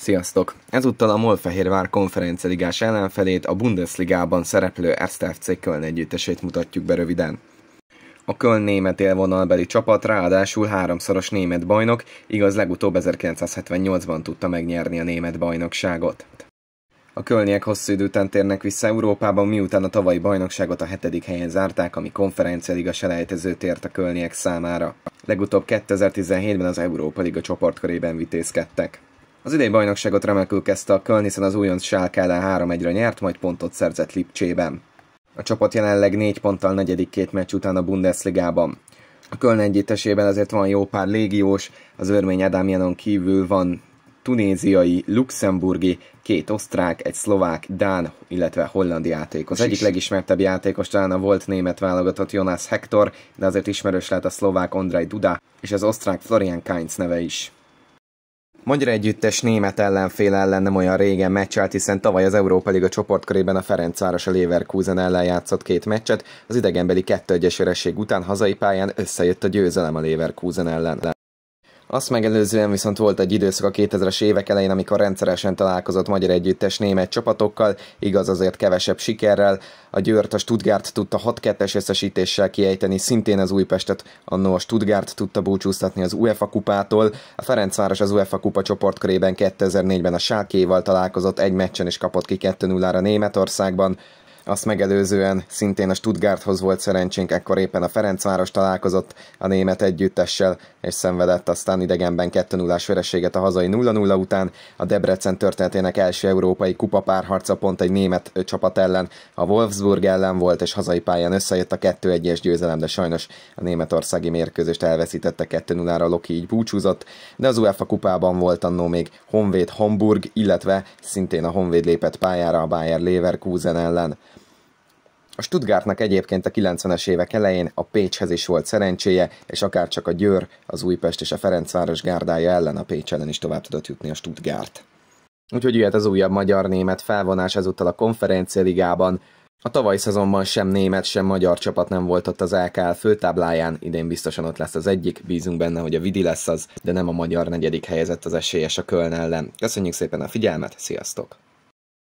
Sziasztok! Ezúttal a Molfehérvár konferenceligás ellenfelét, a Bundesligában szereplő STFC Köln együttesét mutatjuk be röviden. A Köln német élvonalbeli csapat ráadásul háromszoros német bajnok, igaz legutóbb 1978-ban tudta megnyerni a német bajnokságot. A kölniek hosszú idő után térnek vissza Európában, miután a tavalyi bajnokságot a hetedik helyen zárták, ami konferencialiga selejtező tért a kölniek számára. Legutóbb 2017-ben az Európa Liga csoportkörében vitézkedtek. Az idei bajnokságot remekül kezdte a Köln, hiszen az újonc Sálk ellen 3-1-re nyert, majd pontot szerzett Lipcsében. A csapat jelenleg 4 ponttal negyedik két meccs után a Bundesligában. A Köln együttesében azért van jó pár légiós, az örmény Adámjanon kívül van tunéziai, luxemburgi, két osztrák, egy szlovák, dán, illetve holland játékos. Az egyik legismertebb játékos talán a volt német válogatott Jonas Hector, de azért ismerős lehet a szlovák Andrei Duda és az osztrák Florian Kainz neve is. Magyar együttes német ellenfél ellen nem olyan régen meccselt, hiszen tavaly az Európa Liga csoportkörében a Ferencváros a Leverkusen ellen játszott két meccset, az idegenbeli 2 1 után hazai pályán összejött a győzelem a Leverkusen ellen. Azt megelőzően viszont volt egy időszak a 2000-es évek elején, amikor rendszeresen találkozott magyar együttes német csapatokkal, igaz azért kevesebb sikerrel. A Győrt a Stuttgart tudta 6-2-es összesítéssel kiejteni, szintén az Újpestet, annó a Stuttgart tudta búcsúztatni az UEFA kupától. A Ferencváros az UEFA kupa csoportkörében 2004-ben a Sálkéval találkozott, egy meccsen és kapott ki 2-0-ra Németországban. Azt megelőzően szintén a Stuttgarthoz volt szerencsénk, ekkor éppen a Ferencváros találkozott a német együttessel, és szenvedett aztán idegenben 2 0 vereséget a hazai 0-0 után. A Debrecen történetének első európai párharca pont egy német csapat ellen, a Wolfsburg ellen volt, és hazai pályán összejött a 2-1-es győzelem, de sajnos a németországi mérkőzést elveszítette 2-0-ra, Loki így búcsúzott, de az UEFA kupában volt annó még Honvéd Hamburg, illetve szintén a Honvéd lépett pályára a Bayer Leverkusen ellen. A Stuttgartnak egyébként a 90-es évek elején a Pécshez is volt szerencséje, és akár csak a Győr, az Újpest és a Ferencváros gárdája ellen a Pécs ellen is tovább tudott jutni a Stuttgart. Úgyhogy jöhet az újabb magyar-német felvonás ezúttal a konferenciáligában. A tavaly szezonban sem német, sem magyar csapat nem volt ott az LKL főtábláján, idén biztosan ott lesz az egyik, bízunk benne, hogy a Vidi lesz az, de nem a magyar negyedik helyezett az esélyes a Köln ellen. Köszönjük szépen a figyelmet, sziasztok!